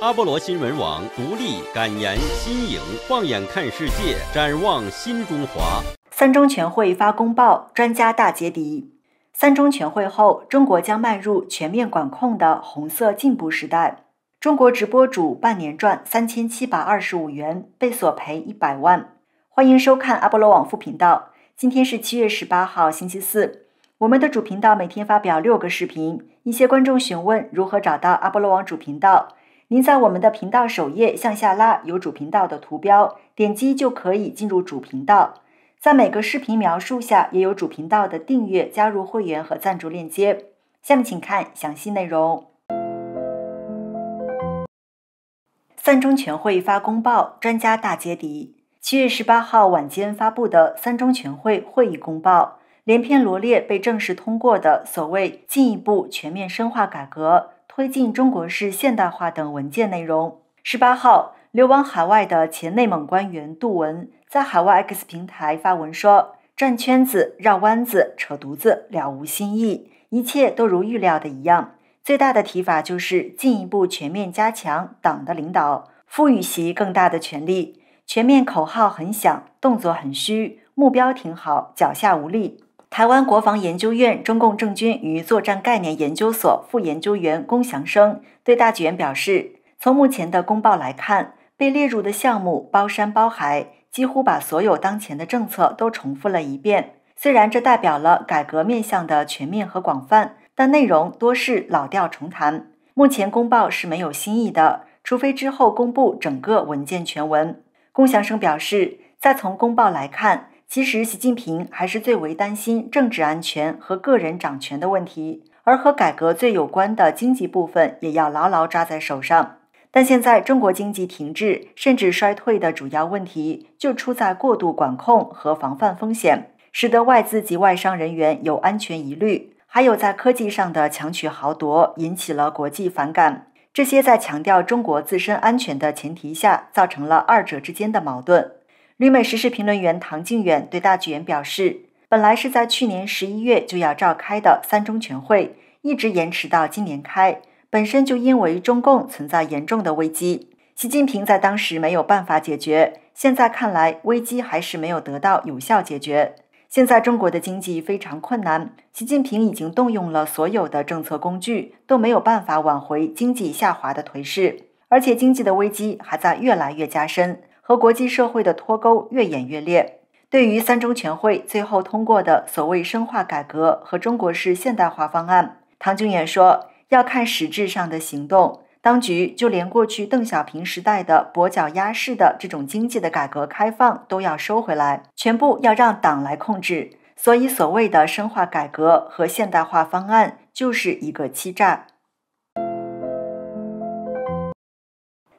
阿波罗新闻网独立、敢言、新颖，放眼看世界，展望新中华。三中全会发公报，专家大结敌。三中全会后，中国将迈入全面管控的红色进步时代。中国直播主半年赚三千七百二十五元，被索赔一百万。欢迎收看阿波罗网副频道。今天是七月十八号，星期四。我们的主频道每天发表六个视频。一些观众询问如何找到阿波罗网主频道。您在我们的频道首页向下拉，有主频道的图标，点击就可以进入主频道。在每个视频描述下也有主频道的订阅、加入会员和赞助链接。下面请看详细内容。三中全会发公报，专家大揭底。七月十八号晚间发布的三中全会会议公报，连篇罗列被正式通过的所谓进一步全面深化改革。推进中国式现代化等文件内容。十八号，流亡海外的前内蒙官员杜文在海外 X 平台发文说：“转圈子、绕弯子、扯犊子，了无新意，一切都如预料的一样。最大的提法就是进一步全面加强党的领导，赋予其更大的权力。全面口号很响，动作很虚，目标挺好，脚下无力。”台湾国防研究院中共政军与作战概念研究所副研究员龚祥生对大纪元表示，从目前的公报来看，被列入的项目包山包海，几乎把所有当前的政策都重复了一遍。虽然这代表了改革面向的全面和广泛，但内容多是老调重弹。目前公报是没有新意的，除非之后公布整个文件全文。龚祥生表示，再从公报来看。其实，习近平还是最为担心政治安全和个人掌权的问题，而和改革最有关的经济部分也要牢牢抓在手上。但现在，中国经济停滞甚至衰退的主要问题就出在过度管控和防范风险，使得外资及外商人员有安全疑虑，还有在科技上的强取豪夺引起了国际反感。这些在强调中国自身安全的前提下，造成了二者之间的矛盾。旅美时事评论员唐静远对大纪元表示，本来是在去年十一月就要召开的三中全会，一直延迟到今年开，本身就因为中共存在严重的危机，习近平在当时没有办法解决，现在看来危机还是没有得到有效解决。现在中国的经济非常困难，习近平已经动用了所有的政策工具，都没有办法挽回经济下滑的颓势，而且经济的危机还在越来越加深。和国际社会的脱钩越演越烈。对于三中全会最后通过的所谓深化改革和中国式现代化方案，唐俊远说，要看实质上的行动。当局就连过去邓小平时代的跛脚鸭式的这种经济的改革开放都要收回来，全部要让党来控制。所以，所谓的深化改革和现代化方案就是一个欺诈。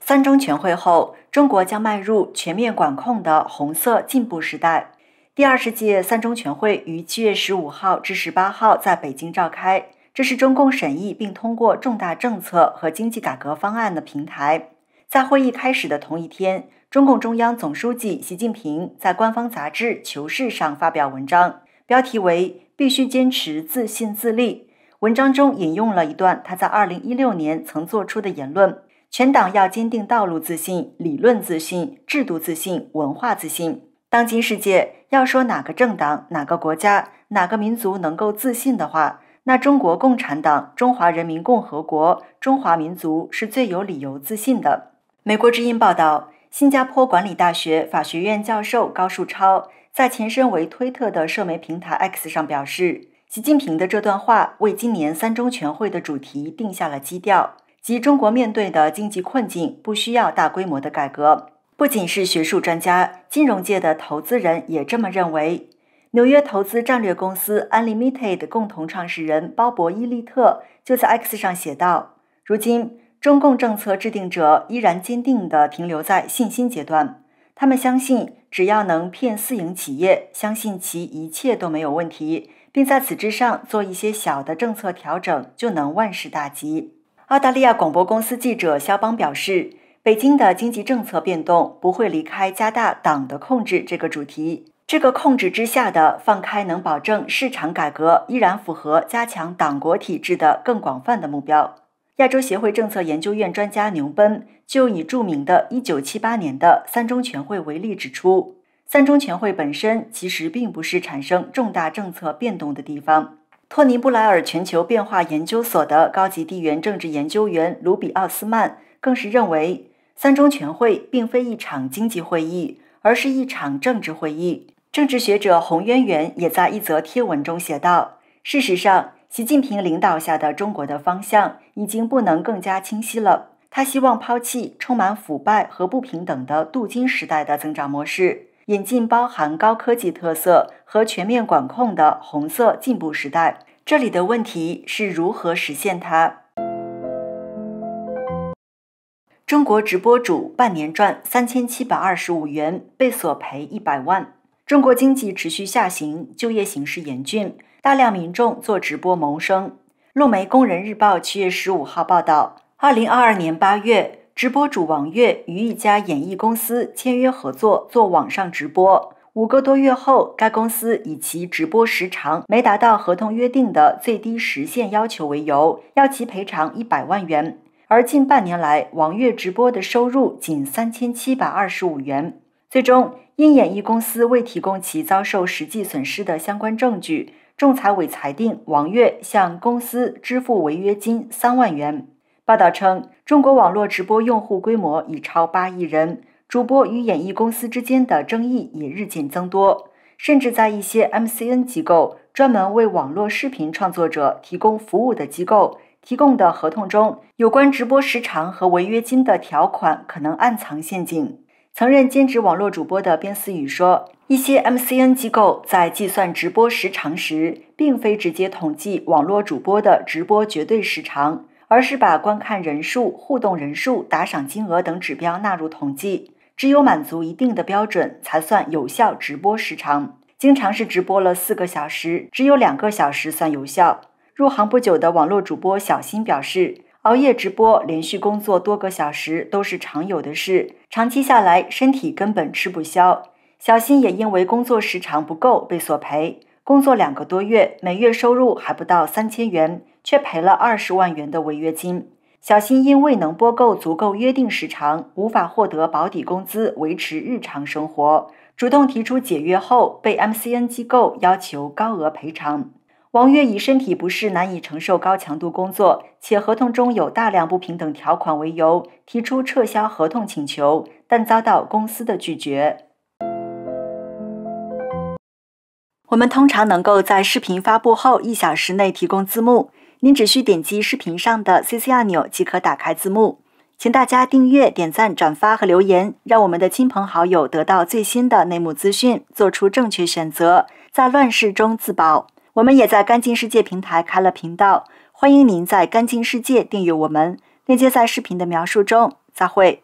三中全会后，中国将迈入全面管控的红色进步时代。第二十届三中全会于七月十五号至十八号在北京召开，这是中共审议并通过重大政策和经济改革方案的平台。在会议开始的同一天，中共中央总书记习近平在官方杂志《求是》上发表文章，标题为“必须坚持自信自立”。文章中引用了一段他在二零一六年曾做出的言论。全党要坚定道路自信、理论自信、制度自信、文化自信。当今世界，要说哪个政党、哪个国家、哪个民族能够自信的话，那中国共产党、中华人民共和国、中华民族是最有理由自信的。美国之音报道，新加坡管理大学法学院教授高树超在前身为推特的社媒平台 X 上表示，习近平的这段话为今年三中全会的主题定下了基调。即中国面对的经济困境不需要大规模的改革。不仅是学术专家，金融界的投资人也这么认为。纽约投资战略公司 Unlimited 共同创始人鲍勃·伊利特就在 X 上写道：“如今，中共政策制定者依然坚定地停留在信心阶段。他们相信，只要能骗私营企业，相信其一切都没有问题，并在此之上做一些小的政策调整，就能万事大吉。”澳大利亚广播公司记者肖邦表示，北京的经济政策变动不会离开加大党的控制这个主题。这个控制之下的放开，能保证市场改革依然符合加强党国体制的更广泛的目标。亚洲协会政策研究院专家牛奔就以著名的一九七八年的三中全会为例指出，三中全会本身其实并不是产生重大政策变动的地方。托尼·布莱尔全球变化研究所的高级地缘政治研究员卢比奥斯曼更是认为，三中全会并非一场经济会议，而是一场政治会议。政治学者洪渊源也在一则贴文中写道：“事实上，习近平领导下的中国的方向已经不能更加清晰了。他希望抛弃充满腐败和不平等的镀金时代的增长模式。”引进包含高科技特色和全面管控的“红色进步时代”，这里的问题是如何实现它？中国直播主半年赚三千七百二十五元被索赔一百万。中国经济持续下行，就业形势严峻，大量民众做直播谋生。路媒《工人日报》七月十五号报道：二零二二年八月。直播主王月与一家演艺公司签约合作做网上直播，五个多月后，该公司以其直播时长没达到合同约定的最低时限要求为由，要其赔偿一百万元。而近半年来，王月直播的收入仅三千七百二十五元。最终，因演艺公司未提供其遭受实际损失的相关证据，仲裁委裁定王月向公司支付违约金三万元。报道称，中国网络直播用户规模已超八亿人，主播与演艺公司之间的争议也日渐增多。甚至在一些 MCN 机构专门为网络视频创作者提供服务的机构提供的合同中，有关直播时长和违约金的条款可能暗藏陷阱。曾任兼职网络主播的边思雨说：“一些 MCN 机构在计算直播时长时，并非直接统计网络主播的直播绝对时长。”而是把观看人数、互动人数、打赏金额等指标纳入统计，只有满足一定的标准才算有效直播时长。经常是直播了四个小时，只有两个小时算有效。入行不久的网络主播小新表示，熬夜直播、连续工作多个小时都是常有的事，长期下来身体根本吃不消。小新也因为工作时长不够被索赔。工作两个多月，每月收入还不到三千元，却赔了二十万元的违约金。小新因未能拨够足够约定时长，无法获得保底工资维持日常生活，主动提出解约后，被 MCN 机构要求高额赔偿。王悦以身体不适难以承受高强度工作，且合同中有大量不平等条款为由，提出撤销合同请求，但遭到公司的拒绝。我们通常能够在视频发布后一小时内提供字幕，您只需点击视频上的 CC 按钮即可打开字幕。请大家订阅、点赞、转发和留言，让我们的亲朋好友得到最新的内幕资讯，做出正确选择，在乱世中自保。我们也在“干净世界”平台开了频道，欢迎您在“干净世界”订阅我们，链接在视频的描述中。再会。